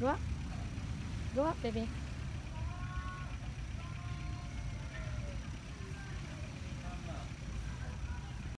Loi Loi bébé.